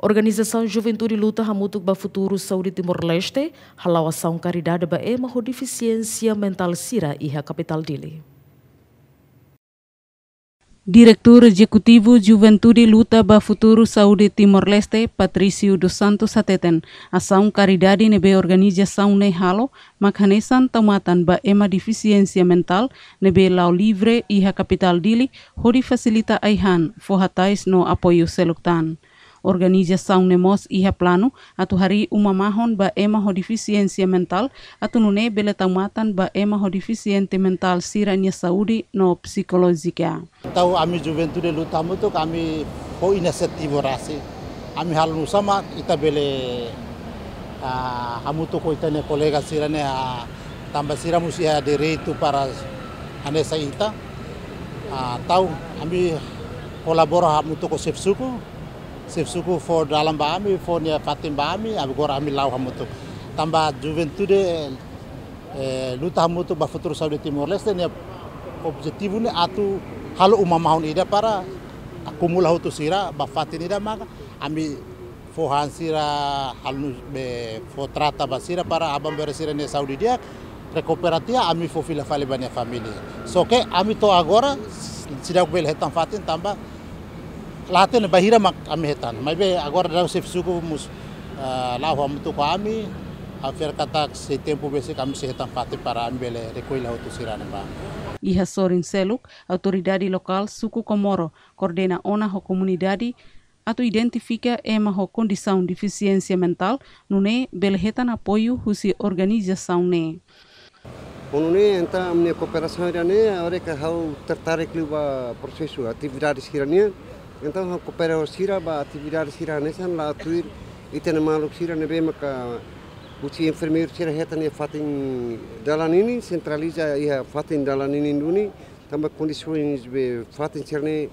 Organização Juventude Luta Hamutuk ba Futuro Saúde Timor-Leste, ação caridade ba e maho deficiência mental sira e a capital dele. Diretor Executivo Juventude Luta ba Futuro Saúde Timor-Leste, Patrício dos Santos Ateten, ação caridade nebe organização ne halo, makhanesan tamatan ba ema deficiência mental nebe lau livre e a capital dili, hori facilita aihan, fohatais no apoio tan. Organização Nemos iha e plano atu hari uma mahon ba ema ho deficiência mental atu nune bele taumatan ba ema ho deficiente mental siranya saúde no psikologika. Tahu ami juventude lutamu tu kami ho inisiatif rasi. Ami hal sama ita bele amu hamu tu ko itane kolega sirane uh, tambah siramu sia itu para anesa ita. Uh, tahu ami kolabora hamu tu ko sepsuku sef suku for dalam bami for ni fatim bami abu gor ami lau hamutu tamba juventude eh, luta hamutu ba futuro Saudi de timor leste ni objektifu ni atu halu umamahun ida para akumula hutu sira ba fatin ida maka ami fo hansira halu be fo ba sira para abang beresira ni saudi dia rekuperatia ami for fila banyak family, família só ami to agora sidak bel retan fatin tambah lahaten bahira mak ami hetan be agor dau sef suku mus ah, lahu amtu ko ami afer kata se tempo bese kami se hetan fate para bele rekoi lahu tu sirana ba Iha Sorin Seluk, autoridade lokal suku Komoro, kordena ona ho komunidadi atau identifika ema ho kondisaun defisiensia mental nune belhetan apoyu husi organização ne. Onune enta amne cooperação irane, ore hau tertarik liwa prosesu atividades irane, Então, a coopera o xira, a atividade xira nessa, lá a e tem a malu sira não vemos que o xe enfermeiro xira reta, não é dalanini, centraliza e a fatem dalanini nuni, também condições de fatem serné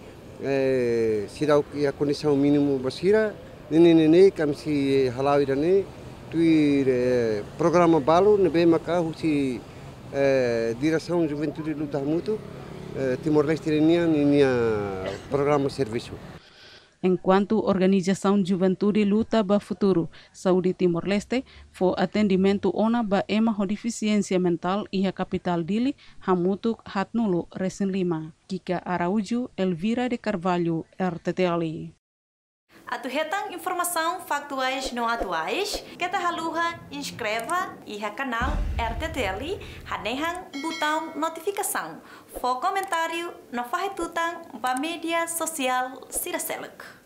se dá a condição mínimo basira, nem nem nem, cam se halau irane, tuir programa balo, não vemos que o xe direção juventude luta muito, Eh, Timor-Leste iraniano e minha programa serviço. Enquanto Organização Juventude luta para futuro, Saúde Timor-Leste foi atendimento ona ba ema ho deficiência mental e a capital dili hamutuk hatnulu resin Lima. Kika Araujo, Elvira de Carvalho, RTTL. Atuhetang informação factuais não atuais. Kita haluha inscreva iha canal RTTL hanehang botão notificação. For comentário no fahetutang ba media social siraselak.